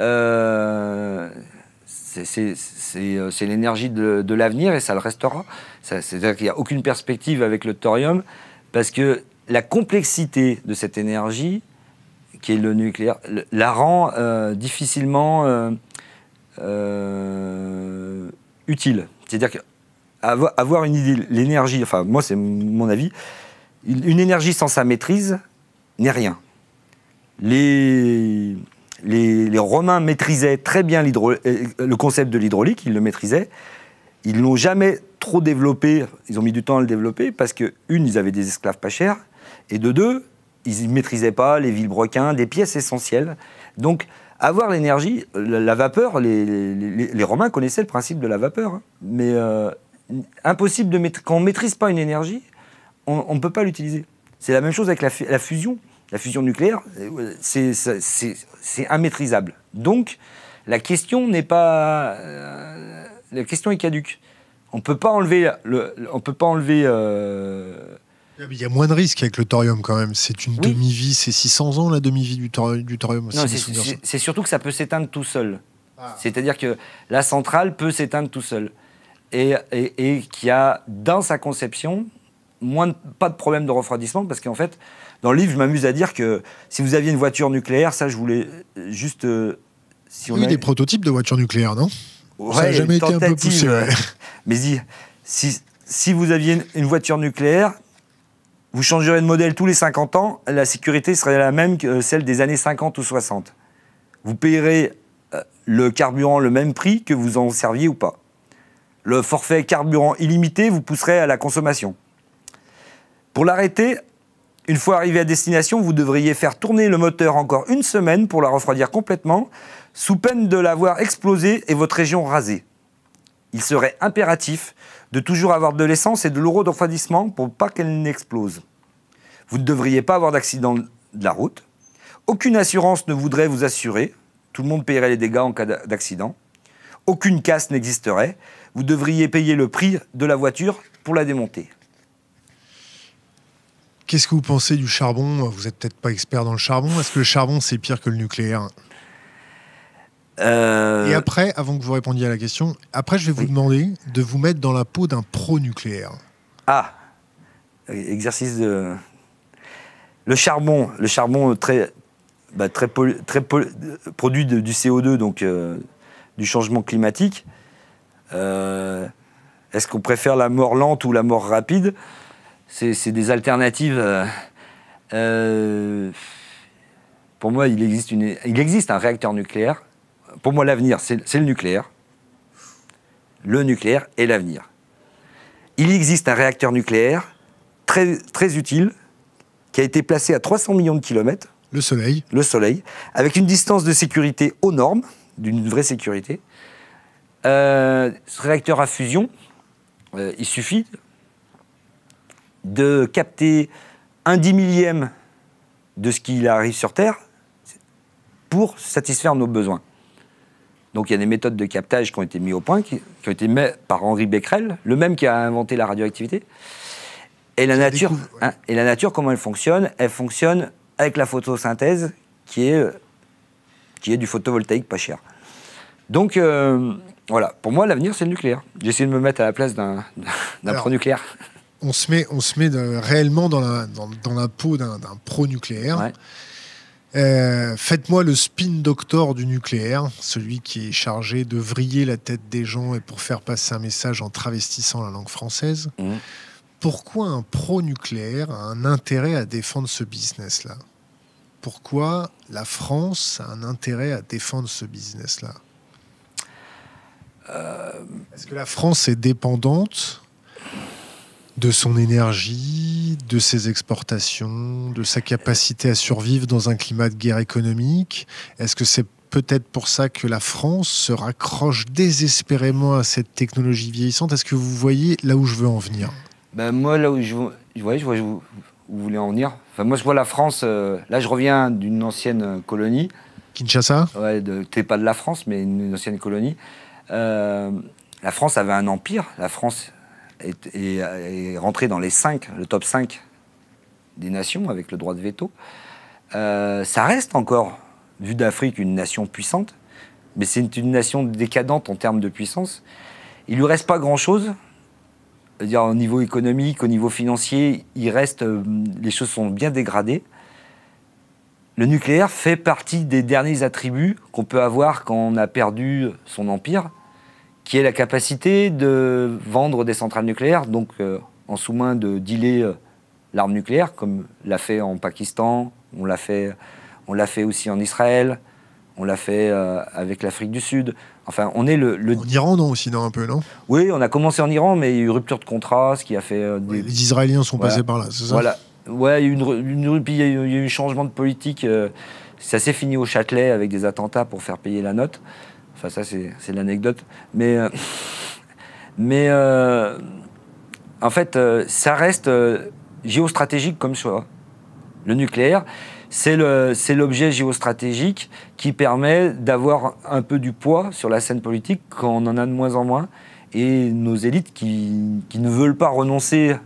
Euh, euh, c'est l'énergie de, de l'avenir et ça le restera. C'est-à-dire qu'il n'y a aucune perspective avec le thorium parce que la complexité de cette énergie qui est le nucléaire, la rend euh, difficilement euh, euh, utile. C'est-à-dire qu'avoir une idée, l'énergie, enfin moi c'est mon avis, une énergie sans sa maîtrise n'est rien. Les, les, Romains maîtrisaient très bien le concept de l'hydraulique, ils le maîtrisaient. Ils n'ont jamais trop développé, ils ont mis du temps à le développer parce que, une, ils avaient des esclaves pas chers, et de deux, ils ne maîtrisaient pas les vilebrequins, des pièces essentielles. Donc, avoir l'énergie, la, vapeur, les, Romains connaissaient le principe de la vapeur, hein. mais euh, impossible de Quand on ne maîtrise pas une énergie, on ne peut pas l'utiliser. C'est la même chose avec la, fusion. La fusion nucléaire, c'est immaîtrisable. Donc, la question n'est pas. Euh, la question est caduque. On ne peut pas enlever, le, on peut pas enlever euh, ah, il y a moins de risques avec le thorium quand même. C'est une demi-vie, c'est 600 ans la demi-vie du, thorium. — du thorium. c'est surtout que ça peut s'éteindre tout seul. Ah. C'est-à-dire que la centrale peut s'éteindre tout seul. Et, et, qu'il a dans sa conception moins pas de problème de refroidissement parce qu'en fait, dans le livre, je m'amuse à dire que si vous aviez une voiture nucléaire, ça je voulais euh, juste. Euh, si on oui, des prototypes de voitures nucléaires, non Ça n'a jamais été un peu poussé. [laughs] Mais si, si, vous aviez une voiture nucléaire, vous changerez de modèle tous les 50 ans, la sécurité serait la même que celle des années 50 ou 60. Vous payerez euh, le carburant le même prix que vous en serviez ou pas. Le forfait carburant illimité vous pousserait à la consommation. Pour l'arrêter, une fois arrivé à destination, vous devriez faire tourner le moteur encore une semaine pour la refroidir complètement, sous peine de l'avoir explosé et votre région rasée il serait impératif de toujours avoir de l'essence et de l'euro refroidissement pour pas qu'elle n'explose. Vous ne devriez pas avoir d'accident de la route. Aucune assurance ne voudrait vous assurer. Tout le monde paierait les dégâts en cas d'accident. Aucune casse n'existerait. Vous devriez payer le prix de la voiture pour la démonter. Qu'est-ce que vous pensez du charbon Vous n'êtes peut-être pas expert dans le charbon. Est-ce que le charbon, c'est pire que le nucléaire euh, Et après, avant que vous répondiez à la question, après, je vais vous demander de vous mettre dans la peau d'un pro-nucléaire. Ah Exercice de. Le charbon, le charbon très, bah, très, très produit du CO2, donc euh, du changement climatique. Euh, est-ce qu'on préfère la mort lente ou la mort rapide C'est des alternatives. pour moi, il existe un réacteur nucléaire pour moi, l'avenir, c'est le nucléaire. Le nucléaire est l'avenir. Il existe un réacteur nucléaire très, très utile qui a été placé à 300 millions de kilomètres. Le soleil. Le soleil, avec une distance de sécurité aux normes, d'une vraie sécurité. Euh, ce réacteur à fusion, euh, il suffit de capter un dix millième de ce qu'il arrive sur Terre pour satisfaire nos besoins. Donc il y a des méthodes de captage qui ont été mises au point, qui, ont été mises par Henri Becquerel, le même qui a inventé la radioactivité. Et la, nature, hein, et la nature, comment elle fonctionne Elle fonctionne avec la photosynthèse, qui est, qui est du photovoltaïque pas cher. Donc euh, voilà, pour moi l'avenir c'est le nucléaire. J'essaie de me mettre à la place d'un pro-nucléaire. On se met, on se met euh, réellement dans la, dans, la peau d'un pro-nucléaire. Euh, faites-moi le spin doctor du nucléaire, celui qui est chargé de vriller la tête des gens et pour faire passer un message en travestissant la langue française. Mmh. Pourquoi un pro-nucléaire a un intérêt à défendre ce business-là Pourquoi la France a un intérêt à défendre ce business-là euh. Est-ce que la France est dépendante de son énergie, de ses exportations, de sa capacité à survivre dans un climat de guerre économique Est-ce que c'est peut-être pour ça que la France se raccroche désespérément à cette technologie vieillissante Est-ce que vous voyez là où je veux en venir ben Moi, là où je, vous voulez en venir. Enfin, moi, je vois la France, euh, là, je reviens d'une ancienne euh, colonie. Kinshasa Ouais, t'es pas de la France, mais une, ancienne colonie. Euh, la France avait un empire. La France est, rentré dans les 5, le top 5 des nations avec le droit de veto, euh, ça reste encore, vu d'Afrique, une nation puissante, mais c'est une nation décadente en termes de puissance. Il lui reste pas grand-chose. Dire au niveau économique, au niveau financier, il reste, euh, les choses sont bien dégradées. Le nucléaire fait partie des derniers attributs qu'on peut avoir quand on a perdu son empire qui est la capacité de vendre des centrales nucléaires, donc euh, en sous-main de dealer euh, l'arme nucléaire, comme l'a fait en Pakistan, on l'a fait, on l'a fait aussi en Israël, on l'a fait euh, avec l'Afrique du Sud. Enfin, on est le, En Iran, non, aussi, non, un peu, non Oui, on a commencé en Iran, mais il y a eu rupture de contrat, ce qui a fait... Des... les Israéliens sont passés par là, c'est ça Voilà. Ouais, il y a une, il y a eu, un changement de politique. ça s'est fini au Châtelet avec des attentats pour faire payer la note. Enfin, ça, c'est l'anecdote. Mais, euh, mais euh, en fait, euh, ça reste géostratégique comme choix. Le nucléaire, c'est l'objet géostratégique qui permet d'avoir un peu du poids sur la scène politique quand on en a de moins en moins. Et nos élites qui, ne veulent pas renoncer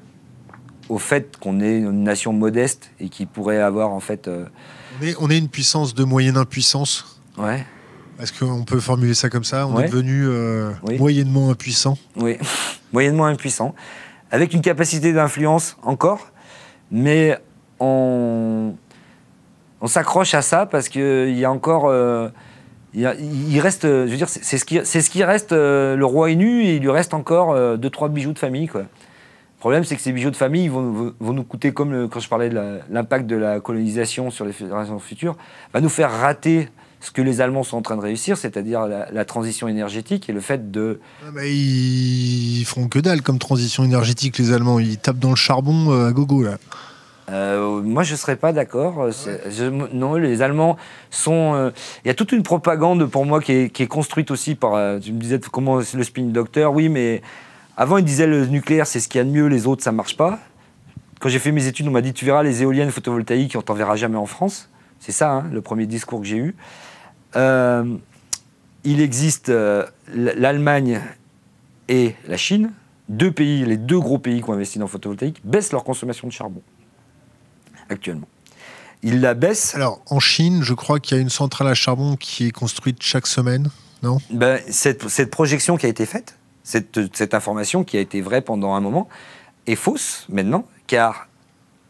au fait qu'on est une nation modeste et qui pourrait avoir en fait... On est, on est une puissance de moyenne impuissance. Ouais. Est-ce qu'on peut formuler ça comme ça On est devenu euh, moyennement impuissant. Oui, [laughs] moyennement impuissant. Avec une capacité d'influence encore, mais on, s'accroche à ça parce qu'il y a encore. Euh, il, reste, je veux c'est ce qui, reste. Euh, le roi est nu et il lui reste encore 2 deux trois bijoux de famille, Le problème, c'est que ces bijoux de famille vont, nous coûter, comme quand je parlais de l'impact de la colonisation sur les générations futures, va nous faire rater ce que les Allemands sont en train de réussir, c'est-à-dire la, transition énergétique et le fait de... Ah, ils, font feront que dalle comme transition énergétique, les Allemands. Ils tapent dans le charbon euh, à gogo, là. Euh, moi, je ne serais pas d'accord. Ah non, les Allemands sont... Euh, il y a toute une propagande, pour moi, qui est, construite aussi par... tu me disais comment c'est le spin doctor. oui, mais... Avant, ils disaient le nucléaire, c'est ce qu'il y a de mieux, les autres, ça marche pas. Quand j'ai fait mes études, on m'a dit, tu verras les éoliennes photovoltaïques, on t'en verra jamais en France. C'est ça, hein, le premier discours que j'ai eu. Euh, il existe euh, l'Allemagne et la Chine, deux pays, les deux gros pays qui ont investi dans le photovoltaïque, baissent leur consommation de charbon actuellement. Ils la baissent. Alors, en Chine, je crois qu'il y a une centrale à charbon qui est construite chaque semaine, non ben, cette, projection qui a été faite, cette, cette information qui a été vraie pendant un moment, est fausse maintenant, car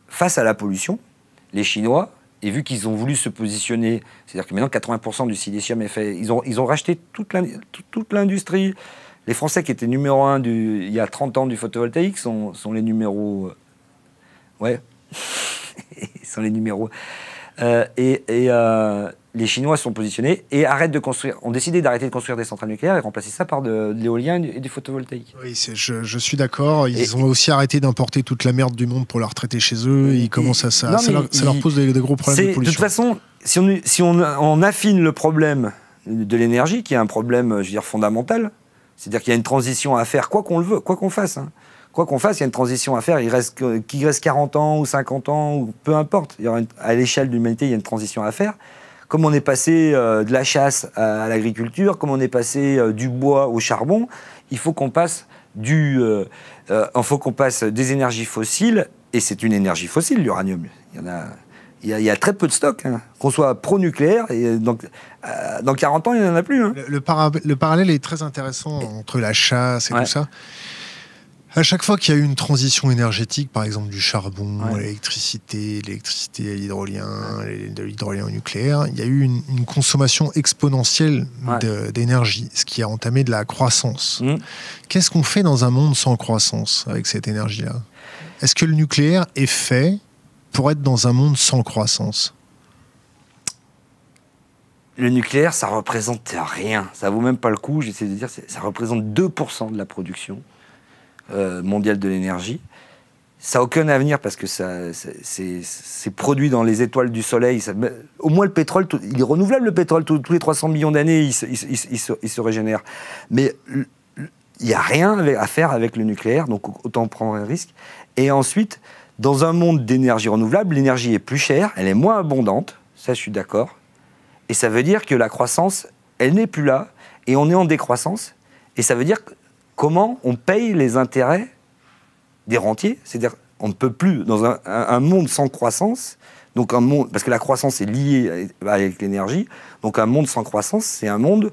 face à la pollution, les Chinois et vu qu'ils ont voulu se positionner, c'est-à-dire que maintenant 80% du silicium est fait, ils ont, ils ont racheté toute l'industrie. Les Français qui étaient numéro un il y a 30 ans du photovoltaïque sont, les numéros. Euh, ouais. [laughs] ils sont les numéros. Euh, et, euh, les Chinois sont positionnés et arrêtent de construire, ont décidé d'arrêter de construire des centrales nucléaires et remplacer ça par de, l'éolien et du photovoltaïque. Oui, je, suis d'accord. Ils ont aussi arrêté d'importer toute la merde du monde pour la retraiter chez eux. ils commencent à ça, ça, leur, pose des, gros problèmes de pollution. De toute façon, si on, si on, on affine le problème de l'énergie, qui est un problème, je veux dire, fondamental, c'est-à-dire qu'il y a une transition à faire, quoi qu'on le veut, quoi qu'on fasse. Hein. quoi qu'on fasse, il y a une transition à faire. Il reste, qu'il reste 40 ans ou 50 ans, ou peu importe. à l'échelle de l'humanité, il y a une transition à faire comme on est passé euh, de la chasse à l'agriculture, comme on est passé euh, du bois au charbon, il faut qu'on passe du, euh, passe des énergies fossiles, et c'est une énergie fossile, l'uranium. Il y en a, il y, très peu de stocks. Hein. Qu'on soit pro-nucléaire, donc, dans 40 ans, il n'y en a plus. Hein. Le, parallèle est très intéressant entre la chasse et tout ça. À chaque fois qu'il y a eu une transition énergétique, par exemple du charbon à l'électricité, l'électricité à l'hydrolien, de l'hydrolien au nucléaire, il y a eu une, consommation exponentielle d'énergie, ce qui a entamé de la croissance. Mmh. Qu'est-ce qu'on fait dans un monde sans croissance avec cette énergie-là Est-ce que le nucléaire est fait pour être dans un monde sans croissance le nucléaire, ça représente rien. Ça vaut même pas le coup. J'essaie de dire, ça représente 2% de la production. Euh, mondiale de l'énergie. Ça n'a aucun avenir parce que ça, c'est produit dans les étoiles du soleil. au moins, le pétrole, il est renouvelable, le pétrole, tous les 300 millions d'années, il, il, se régénère. Mais il n'y a rien à faire avec le nucléaire, donc autant prendre un risque. Et ensuite, dans un monde d'énergie renouvelable, l'énergie est plus chère, elle est moins abondante, ça je suis d'accord. Et ça veut dire que la croissance, elle n'est plus là, et on est en décroissance. Et ça veut dire que comment on paye les intérêts des rentiers. C'est-à-dire, on ne peut plus, dans un, monde sans croissance, donc un monde, parce que la croissance est liée avec l'énergie, donc un monde sans croissance, c'est un monde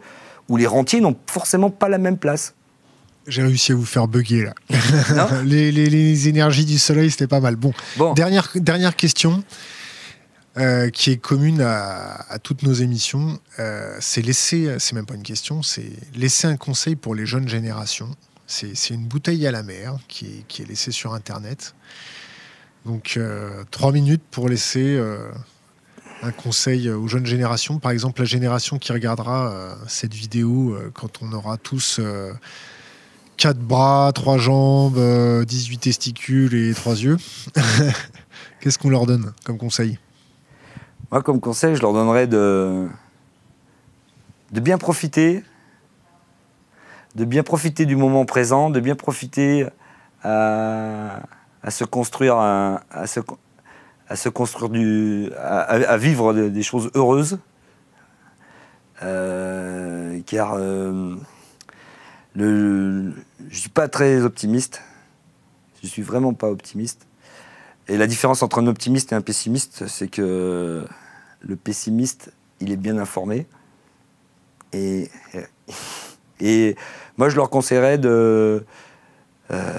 où les rentiers n'ont forcément pas la même place. J'ai réussi à vous faire bugger là. [laughs] les, énergies du soleil, c'était pas mal. Bon, bon. Dernière, dernière question. Euh, qui est commune à, toutes nos émissions. Euh, c'est laisser, c'est même pas une question, c'est laisser un conseil pour les jeunes générations. C'est une bouteille à la mer qui est, qui est laissée sur Internet. Donc, euh, trois minutes pour laisser un conseil aux jeunes générations. Par exemple, la génération qui regardera cette vidéo quand on aura tous. quatre bras, trois jambes, 18 testicules et trois yeux. [laughs] Qu'est-ce qu'on leur donne comme conseil moi, comme conseil, je leur donnerais de, de bien profiter, de bien profiter du moment présent, de bien profiter à, se construire, à, se, à se construire du, à, vivre des choses heureuses, euh, car je euh, le, je suis pas très optimiste. Je ne suis vraiment pas optimiste. Et la différence entre un optimiste et un pessimiste, c'est que le pessimiste, il est bien informé. Et, moi, je leur conseillerais de, euh,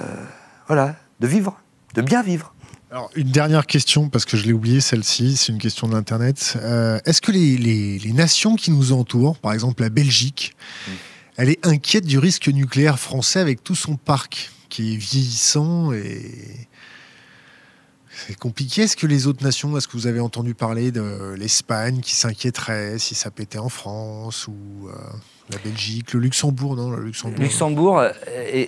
voilà, de vivre, de bien vivre. Alors, une dernière question, parce que je l'ai oubliée, celle-ci, c'est une question de l'Internet. Euh, est-ce que les, nations qui nous entourent, par exemple la Belgique, mm. elle est inquiète du risque nucléaire français avec tout son parc qui est vieillissant et c'est compliqué. Est-ce que les autres nations, est-ce que vous avez entendu parler de l'Espagne qui s'inquiéterait si ça pétait en France ou euh, la Belgique, le Luxembourg, non Le Luxembourg, Luxembourg euh,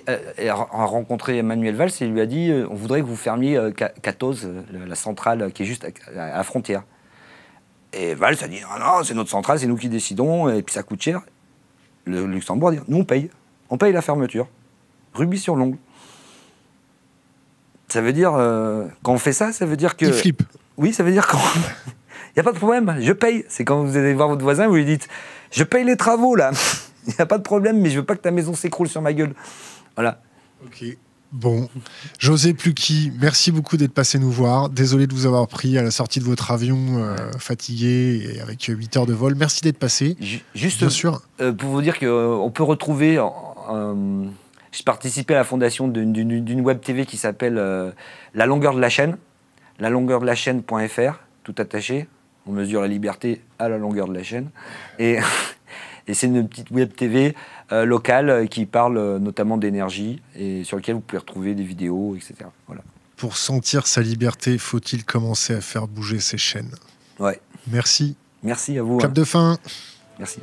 euh, a rencontré Emmanuel Valls et lui a dit on voudrait que vous fermiez 14 la centrale qui est juste à la frontière. Et Valls a dit non, ah non, c'est notre centrale, c'est nous qui décidons, et puis ça coûte cher. Le Luxembourg a dit nous on paye, on paye la fermeture. Rubis sur l'ongle. Ça veut dire, euh, quand on fait ça, ça veut dire que. Il flippe. Oui, ça veut dire qu'on. Il [laughs] n'y a pas de problème, je paye. C'est quand vous allez voir votre voisin, vous lui dites Je paye les travaux là. Il [laughs] n'y a pas de problème, mais je veux pas que ta maison s'écroule sur ma gueule. Voilà. Ok. Bon, José Plucky, merci beaucoup d'être passé nous voir. Désolé de vous avoir pris à la sortie de votre avion euh, fatigué et avec 8 heures de vol. Merci d'être passé. Juste sûr. Euh, pour vous dire qu'on peut retrouver en, j'ai participé à la fondation d'une web TV qui s'appelle euh, La longueur de la chaîne, la longueur de la chaîne.fr, tout attaché. On mesure la liberté à la longueur de la chaîne. Et, [laughs] c'est une petite web TV euh, locale euh, qui parle notamment d'énergie et sur laquelle vous pouvez retrouver des vidéos, etc. Voilà. Pour sentir sa liberté, faut-il commencer à faire bouger ses chaînes Ouais. Merci. Merci à vous. Hein. Cap de fin. Merci.